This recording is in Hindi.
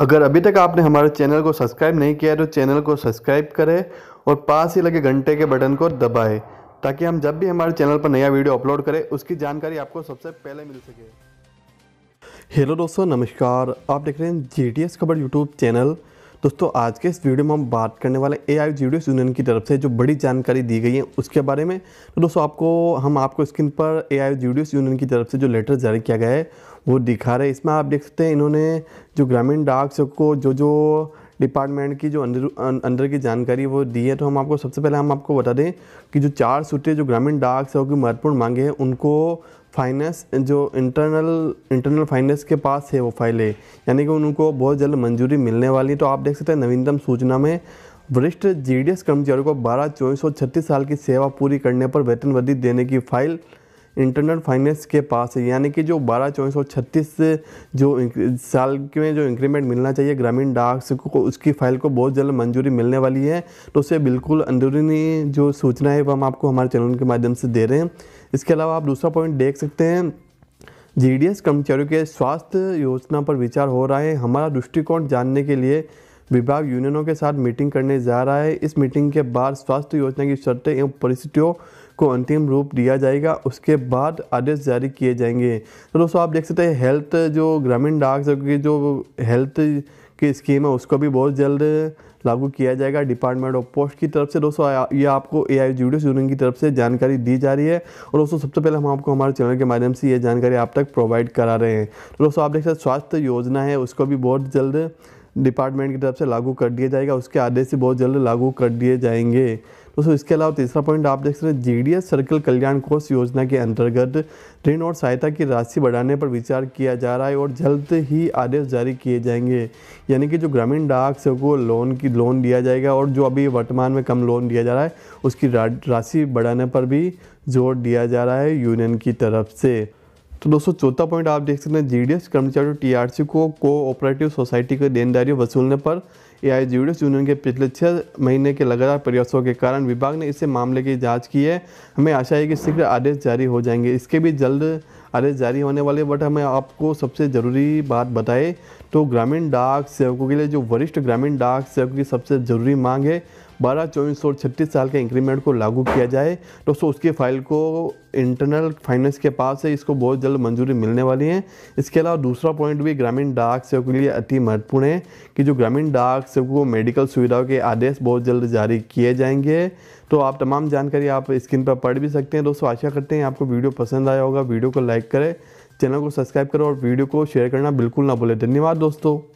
अगर अभी तक आपने हमारे चैनल को सब्सक्राइब नहीं किया है तो चैनल को सब्सक्राइब करें और पास ही लगे घंटे के बटन को दबाएं ताकि हम जब भी हमारे चैनल पर नया वीडियो अपलोड करें उसकी जानकारी आपको सबसे पहले मिल सके हेलो दोस्तों नमस्कार आप देख रहे हैं जी टी एस खबर यूट्यूब चैनल दोस्तों आज के इस वीडियो में हम बात करने वाले ए आई जीडीएस यूनियन की तरफ से जो बड़ी जानकारी दी गई है उसके बारे में तो दोस्तों आपको हम आपको स्क्रीन पर ए आई जीडीएस यूनियन की तरफ से जो लेटर जारी किया गया है वो दिखा रहे इसमें आप देख सकते हैं इन्होंने जो ग्रामीण डाक को जो जो डिपार्टमेंट की जो अंदर अं, अंदर की जानकारी वो दी है तो हम आपको सबसे पहले हम आपको बता दें कि जो चार सूत्रीय जो ग्रामीण डाक सेवक की महत्वपूर्ण मांगे हैं उनको फाइनेंस जो इंटरनल इंटरनल फाइनेंस के पास है वो फाइलें यानी कि उनको बहुत जल्द मंजूरी मिलने वाली है तो आप देख सकते हैं नवीनतम सूचना में वरिष्ठ जी कर्मचारियों को बारह चौबीस छत्तीस साल की सेवा पूरी करने पर वेतन वृद्धि देने की फाइल इंटरनल फाइनेंस के पास है यानी कि जो बारह चौबीस सौ छत्तीस जो साल में जो इंक्रीमेंट मिलना चाहिए ग्रामीण डाक को उसकी फाइल को बहुत जल्द मंजूरी मिलने वाली है तो उसे बिल्कुल अंदरूनी जो सूचना है वो हम आपको हमारे चैनल के माध्यम से दे रहे हैं इसके अलावा आप दूसरा पॉइंट देख सकते हैं जीडीएस कर्मचारियों के स्वास्थ्य योजना पर विचार हो रहा है हमारा दृष्टिकोण जानने के लिए विभाग यूनियनों के साथ मीटिंग करने जा रहा है इस मीटिंग के बाद स्वास्थ्य योजना की शर्तें एवं परिस्थितियों को अंतिम रूप दिया जाएगा उसके बाद आदेश जारी किए जाएंगे तो दोस्तों आप देख सकते हैं हेल्थ जो ग्रामीण डाक की जो हेल्थ की स्कीम है उसको भी बहुत जल्द लागू किया जाएगा डिपार्टमेंट ऑफ पोस्ट की तरफ से दोस्तों ये आपको ए आई जूडियो यूनियन की तरफ से जानकारी दी जा रही है और दोस्तों सबसे पहले हम आपको हमारे चैनल के माध्यम से ये जानकारी आप तक प्रोवाइड करा रहे हैं तो दोस्तों आप देख सकते स्वास्थ्य योजना है उसको भी बहुत जल्द डिपार्टमेंट की तरफ से लागू कर दिया जाएगा उसके आदेश से बहुत जल्द लागू कर दिए जाएंगे दोस्तों इसके अलावा तीसरा पॉइंट आप देख सकते हैं एस सर्कल कल्याण कोष योजना के अंतर्गत ऋण और सहायता की राशि बढ़ाने पर विचार किया जा रहा है और जल्द ही आदेश जारी किए जाएंगे यानी कि जो ग्रामीण डाक से को लोन की लोन दिया जाएगा और जो अभी वर्तमान में कम लोन दिया जा रहा है उसकी राशि बढ़ाने पर भी जोर दिया जा रहा है यूनियन की तरफ से तो दोस्तों चौथा पॉइंट आप देख सकते हैं जीडीएस कर्मचारियों टीआरसी को कोऑपरेटिव सोसाइटी के देनदारी वसूलने पर एआई जीडीएस यूनियन के पिछले छः महीने के लगातार प्रयासों के कारण विभाग ने इसे मामले की जांच की है हमें आशा है कि शीघ्र आदेश जारी हो जाएंगे इसके भी जल्द आदेश जारी होने वाले बट हमें आपको सबसे ज़रूरी बात बताए तो ग्रामीण डाक सेवकों के लिए जो वरिष्ठ ग्रामीण डाक सेवक की सबसे ज़रूरी मांग है बारह चौबीस और छत्तीस साल के इंक्रीमेंट को लागू किया जाए तो सो उसकी फाइल को इंटरनल फाइनेंस के पास है इसको बहुत जल्द मंजूरी मिलने वाली है इसके अलावा दूसरा पॉइंट भी ग्रामीण डाक सेवकों के लिए अति महत्वपूर्ण है कि जो ग्रामीण डाक सेवकों को मेडिकल सुविधाओं के आदेश बहुत जल्द जारी किए जाएंगे तो आप तमाम जानकारी आप स्क्रीन पर पढ़ भी सकते हैं दोस्तों आशा करते हैं आपको वीडियो पसंद आया होगा वीडियो को लाइक लाइक करें चैनल को सब्सक्राइब करो और वीडियो को शेयर करना बिल्कुल ना भूलें धन्यवाद दोस्तों